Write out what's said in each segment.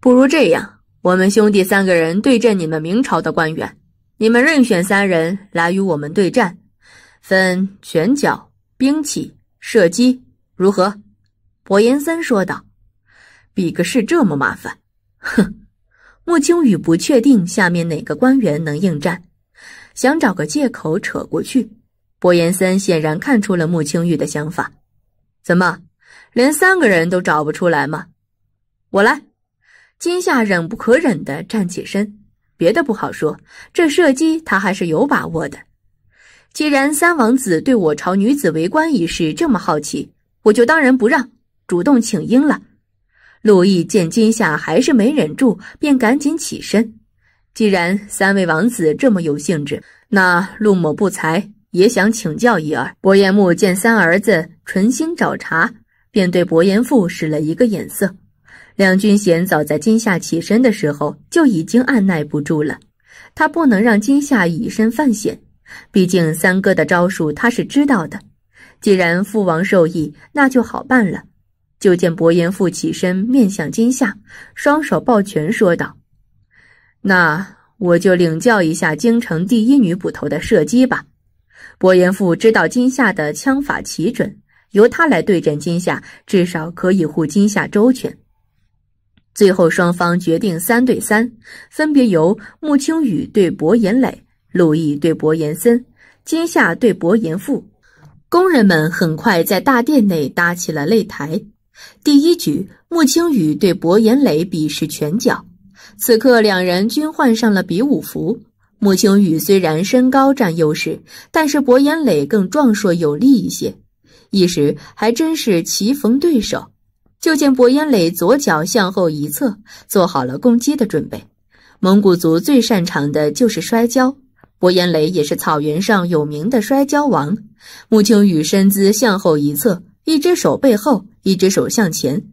不如这样，我们兄弟三个人对阵你们明朝的官员，你们任选三人来与我们对战，分拳脚、兵器、射击，如何？伯延森说道。比个试这么麻烦，哼！穆青雨不确定下面哪个官员能应战，想找个借口扯过去。伯延森显然看出了穆青雨的想法，怎么，连三个人都找不出来吗？我来。金夏忍不可忍地站起身，别的不好说，这射击他还是有把握的。既然三王子对我朝女子为官一事这么好奇，我就当仁不让，主动请缨了。陆毅见金夏还是没忍住，便赶紧起身。既然三位王子这么有兴致，那陆某不才也想请教一二。伯颜木见三儿子存心找茬，便对伯颜父使了一个眼色。梁俊贤早在金夏起身的时候就已经按耐不住了，他不能让金夏以身犯险，毕竟三哥的招数他是知道的。既然父王授意，那就好办了。就见伯颜父起身面向金夏，双手抱拳说道：“那我就领教一下京城第一女捕头的射击吧。”伯颜父知道金夏的枪法奇准，由他来对阵金夏，至少可以护金夏周全。最后，双方决定三对三，分别由穆青雨对博延磊，陆毅对博延森，金夏对博延富。工人们很快在大殿内搭起了擂台。第一局，穆青雨对博延磊比试拳脚。此刻，两人均换上了比武服。穆青雨虽然身高占优势，但是博延磊更壮硕有力一些，一时还真是棋逢对手。就见薄烟磊左脚向后一侧，做好了攻击的准备。蒙古族最擅长的就是摔跤，薄烟磊也是草原上有名的摔跤王。穆青雨身姿向后一侧，一只手背后，一只手向前，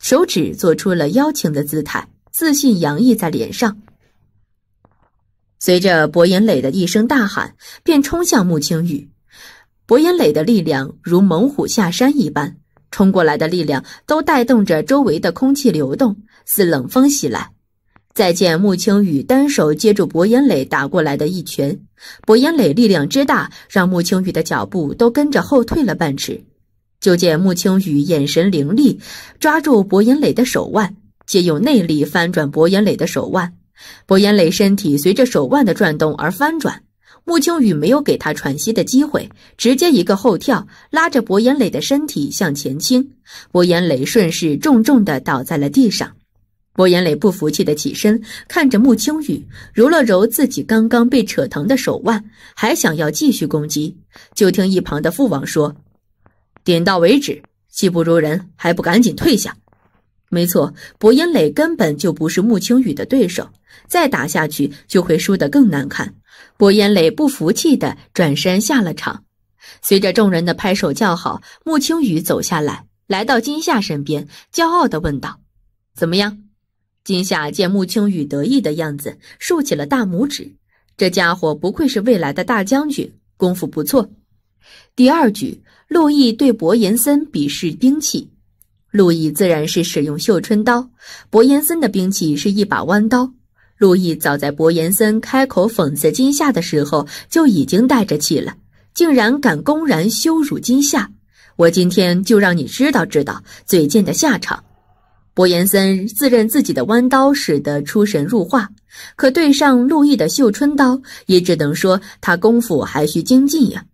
手指做出了邀请的姿态，自信洋溢在脸上。随着薄烟磊的一声大喊，便冲向穆青雨。薄烟磊的力量如猛虎下山一般。冲过来的力量都带动着周围的空气流动，似冷风袭来。再见，穆青雨单手接住薄烟磊打过来的一拳，薄烟磊力量之大，让穆青雨的脚步都跟着后退了半尺。就见穆青雨眼神凌厉，抓住薄烟磊的手腕，借用内力翻转薄烟磊的手腕，薄烟磊身体随着手腕的转动而翻转。穆青雨没有给他喘息的机会，直接一个后跳，拉着薄延磊的身体向前倾。薄延磊顺势重重的倒在了地上。薄延磊不服气的起身，看着穆青雨，揉了揉自己刚刚被扯疼的手腕，还想要继续攻击，就听一旁的父王说：“点到为止，技不如人，还不赶紧退下？”没错，薄延磊根本就不是穆青雨的对手，再打下去就会输得更难看。薄烟磊不服气的转身下了场，随着众人的拍手叫好，穆青雨走下来，来到金夏身边，骄傲地问道：“怎么样？”金夏见穆青雨得意的样子，竖起了大拇指：“这家伙不愧是未来的大将军，功夫不错。”第二局，陆毅对博彦森比试兵器。陆毅自然是使用绣春刀，博彦森的兵器是一把弯刀。陆毅早在伯延森开口讽刺金夏的时候就已经带着气了，竟然敢公然羞辱金夏！我今天就让你知道知道嘴贱的下场！伯延森自认自己的弯刀使得出神入化，可对上陆毅的绣春刀，也只能说他功夫还需精进呀。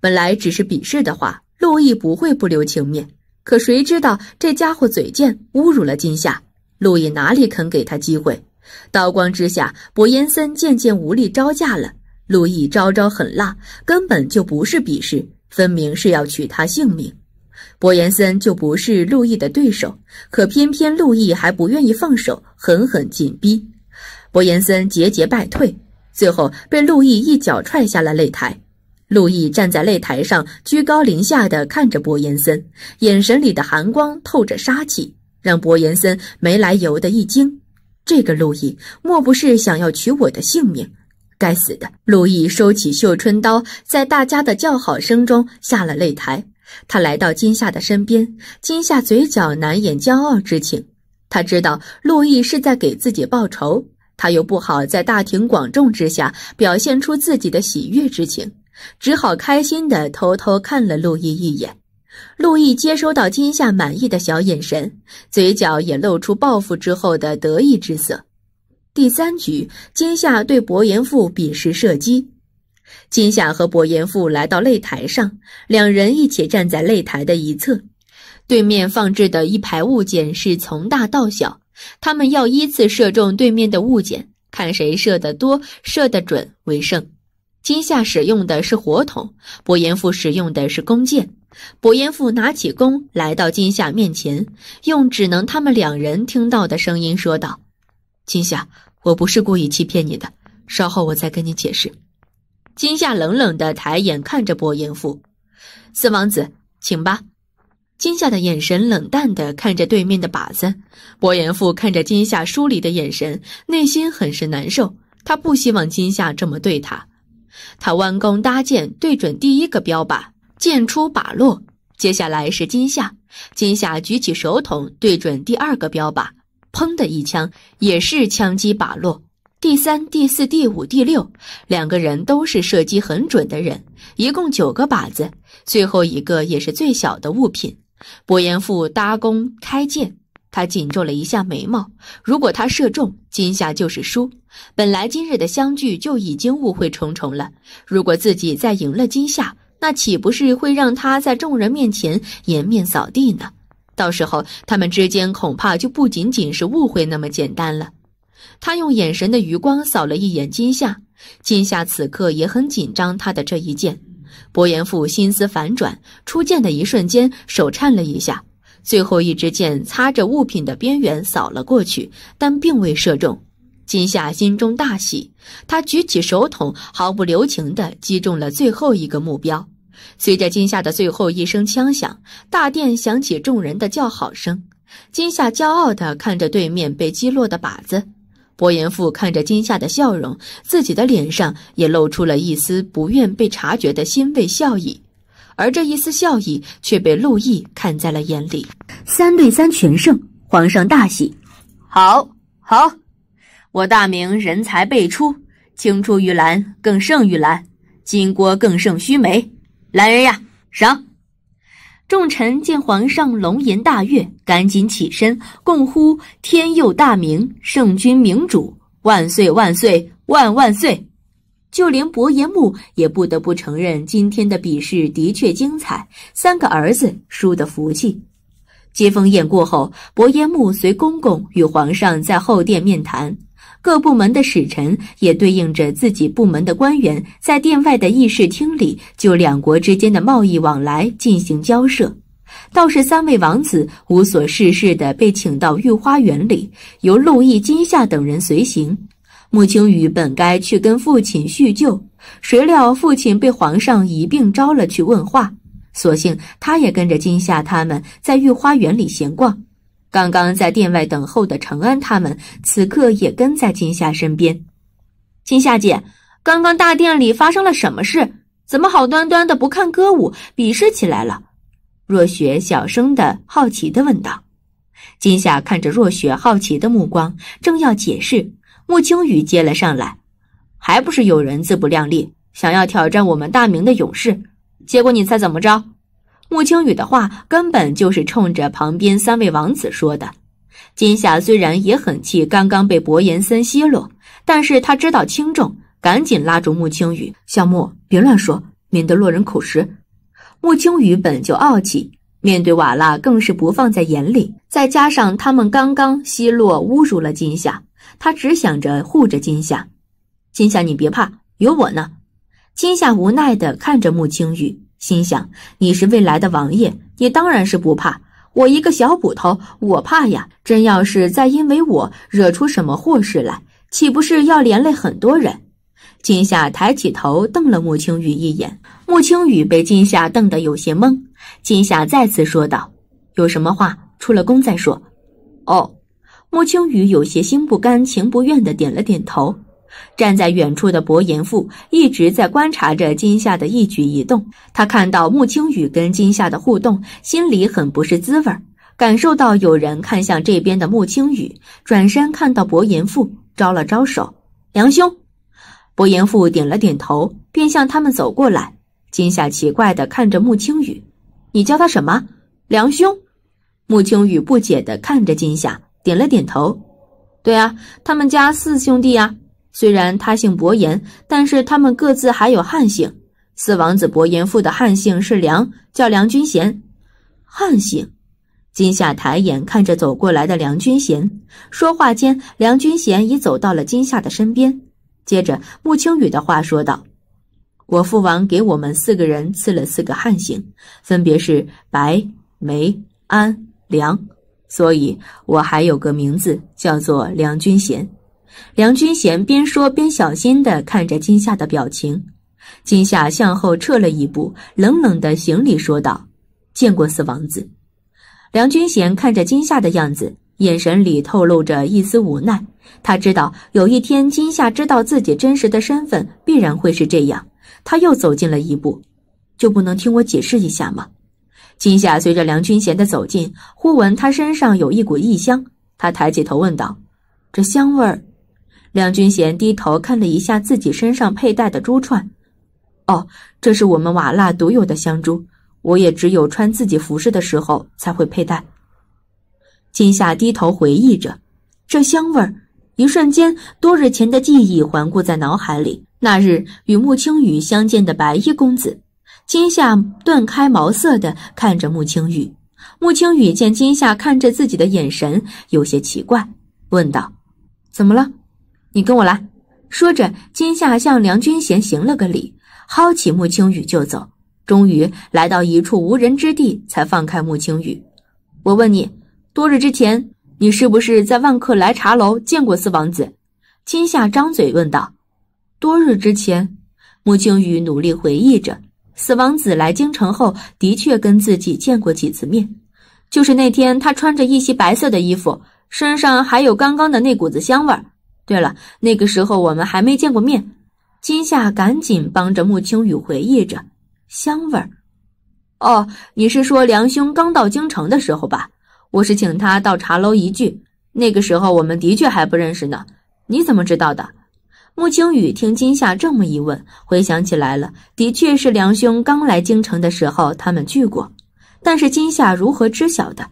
本来只是比试的话，陆毅不会不留情面，可谁知道这家伙嘴贱，侮辱了金夏，陆毅哪里肯给他机会？刀光之下，伯延森渐渐无力招架了。陆毅招招狠辣，根本就不是比试，分明是要取他性命。伯延森就不是陆毅的对手，可偏偏陆毅还不愿意放手，狠狠紧逼，伯延森节节败退，最后被陆毅一脚踹下了擂台。陆毅站在擂台上，居高临下的看着伯延森，眼神里的寒光透着杀气，让伯延森没来由的一惊。这个路易莫不是想要取我的性命？该死的路易！收起绣春刀，在大家的叫好声中下了擂台。他来到金夏的身边，金夏嘴角难掩骄傲之情。他知道路易是在给自己报仇，他又不好在大庭广众之下表现出自己的喜悦之情，只好开心地偷偷看了路易一眼。陆毅接收到金夏满意的小眼神，嘴角也露出报复之后的得意之色。第三局，金夏对伯颜富比试射击。金夏和伯颜富来到擂台上，两人一起站在擂台的一侧，对面放置的一排物件是从大到小，他们要依次射中对面的物件，看谁射得多、射得准为胜。金夏使用的是火筒，伯颜富使用的是弓箭。伯颜父拿起弓，来到金夏面前，用只能他们两人听到的声音说道：“金夏，我不是故意欺骗你的，稍后我再跟你解释。”金夏冷冷的抬眼看着伯颜父，四王子，请吧。”金夏的眼神冷淡的看着对面的靶子。伯颜父看着金夏疏离的眼神，内心很是难受。他不希望金夏这么对他。他弯弓搭箭，对准第一个标靶。箭出靶落，接下来是金夏。金夏举起手筒，对准第二个标靶，砰的一枪，也是枪击靶落。第三、第四、第五、第六，两个人都是射击很准的人。一共九个靶子，最后一个也是最小的物品。伯延富搭弓开箭，他紧皱了一下眉毛。如果他射中，金夏就是输。本来今日的相聚就已经误会重重了，如果自己再赢了金夏，那岂不是会让他在众人面前颜面扫地呢？到时候他们之间恐怕就不仅仅是误会那么简单了。他用眼神的余光扫了一眼金夏，金夏此刻也很紧张。他的这一剑，伯颜父心思反转，出剑的一瞬间手颤了一下，最后一支箭擦着物品的边缘扫了过去，但并未射中。金夏心中大喜，他举起手筒，毫不留情地击中了最后一个目标。随着金夏的最后一声枪响，大殿响起众人的叫好声。金夏骄傲地看着对面被击落的靶子，伯颜父看着金夏的笑容，自己的脸上也露出了一丝不愿被察觉的欣慰笑意。而这一丝笑意却被陆毅看在了眼里。三对三全胜，皇上大喜，好，好，我大明人才辈出，青出于蓝更胜于蓝，金国更胜须眉。来人呀！赏。众臣见皇上龙颜大悦，赶紧起身，共呼“天佑大明，圣君明主，万岁万岁万万岁”。就连伯颜木也不得不承认，今天的比试的确精彩。三个儿子输得服气。接风宴过后，伯颜木随公公与皇上在后殿面谈。各部门的使臣也对应着自己部门的官员，在殿外的议事厅里就两国之间的贸易往来进行交涉。倒是三位王子无所事事的被请到御花园里，由陆毅、金夏等人随行。穆青羽本该去跟父亲叙旧，谁料父亲被皇上一并招了去问话，索性他也跟着金夏他们在御花园里闲逛。刚刚在殿外等候的程安他们，此刻也跟在金夏身边。金夏姐，刚刚大殿里发生了什么事？怎么好端端的不看歌舞，比试起来了？若雪小声的好奇的问道。金夏看着若雪好奇的目光，正要解释，穆青雨接了上来：“还不是有人自不量力，想要挑战我们大明的勇士，结果你猜怎么着？”穆青雨的话根本就是冲着旁边三位王子说的。金夏虽然也很气，刚刚被伯延森奚落，但是他知道轻重，赶紧拉住穆青雨：“小穆，别乱说，免得落人口实。”穆青雨本就傲气，面对瓦剌更是不放在眼里，再加上他们刚刚奚落侮辱了金夏，他只想着护着金夏。金夏，你别怕，有我呢。金夏无奈地看着穆青雨。心想你是未来的王爷，你当然是不怕。我一个小捕头，我怕呀。真要是再因为我惹出什么祸事来，岂不是要连累很多人？金夏抬起头瞪了穆青雨一眼，穆青雨被金夏瞪得有些懵。金夏再次说道：“有什么话，出了宫再说。”哦，穆青雨有些心不甘情不愿的点了点头。站在远处的薄延父一直在观察着金夏的一举一动。他看到穆青雨跟金夏的互动，心里很不是滋味。感受到有人看向这边的穆青雨，转身看到薄延父，招了招手：“梁兄。”薄延父点了点头，便向他们走过来。金夏奇怪地看着穆青雨：“你叫他什么？”“梁兄。”穆青雨不解地看着金夏，点了点头：“对啊，他们家四兄弟啊。”虽然他姓伯颜，但是他们各自还有汉姓。四王子伯颜父的汉姓是梁，叫梁君贤。汉姓，金夏抬眼看着走过来的梁君贤，说话间，梁君贤已走到了金夏的身边。接着，穆青雨的话说道：“我父王给我们四个人赐了四个汉姓，分别是白、梅、安、梁，所以我还有个名字叫做梁君贤。”梁君贤边说边小心地看着金夏的表情，金夏向后撤了一步，冷冷地行礼说道：“见过四王子。”梁君贤看着金夏的样子，眼神里透露着一丝无奈。他知道有一天金夏知道自己真实的身份，必然会是这样。他又走近了一步：“就不能听我解释一下吗？”金夏随着梁君贤的走近，忽闻他身上有一股异香，他抬起头问道：“这香味儿？”梁君贤低头看了一下自己身上佩戴的珠串，哦，这是我们瓦剌独有的香珠，我也只有穿自己服饰的时候才会佩戴。金夏低头回忆着，这香味儿，一瞬间多日前的记忆环顾在脑海里。那日与穆青雨相见的白衣公子，金夏顿开茅塞的看着穆青雨，穆青雨见金夏看着自己的眼神有些奇怪，问道：“怎么了？”你跟我来，说着，金夏向梁君贤行了个礼，薅起穆青雨就走。终于来到一处无人之地，才放开穆青雨。我问你，多日之前，你是不是在万客来茶楼见过四王子？金夏张嘴问道。多日之前，穆青雨努力回忆着，四王子来京城后的确跟自己见过几次面，就是那天他穿着一袭白色的衣服，身上还有刚刚的那股子香味儿。对了，那个时候我们还没见过面。金夏赶紧帮着穆青雨回忆着，香味儿。哦，你是说梁兄刚到京城的时候吧？我是请他到茶楼一聚，那个时候我们的确还不认识呢。你怎么知道的？穆青雨听金夏这么一问，回想起来了，的确是梁兄刚来京城的时候他们聚过。但是金夏如何知晓的？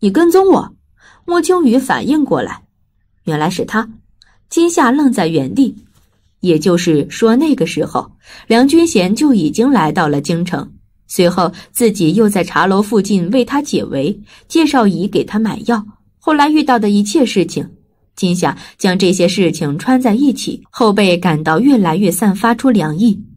你跟踪我？穆青雨反应过来，原来是他。金夏愣在原地，也就是说，那个时候梁君贤就已经来到了京城，随后自己又在茶楼附近为他解围，介绍乙给他买药，后来遇到的一切事情，金夏将这些事情串在一起，后背感到越来越散发出凉意。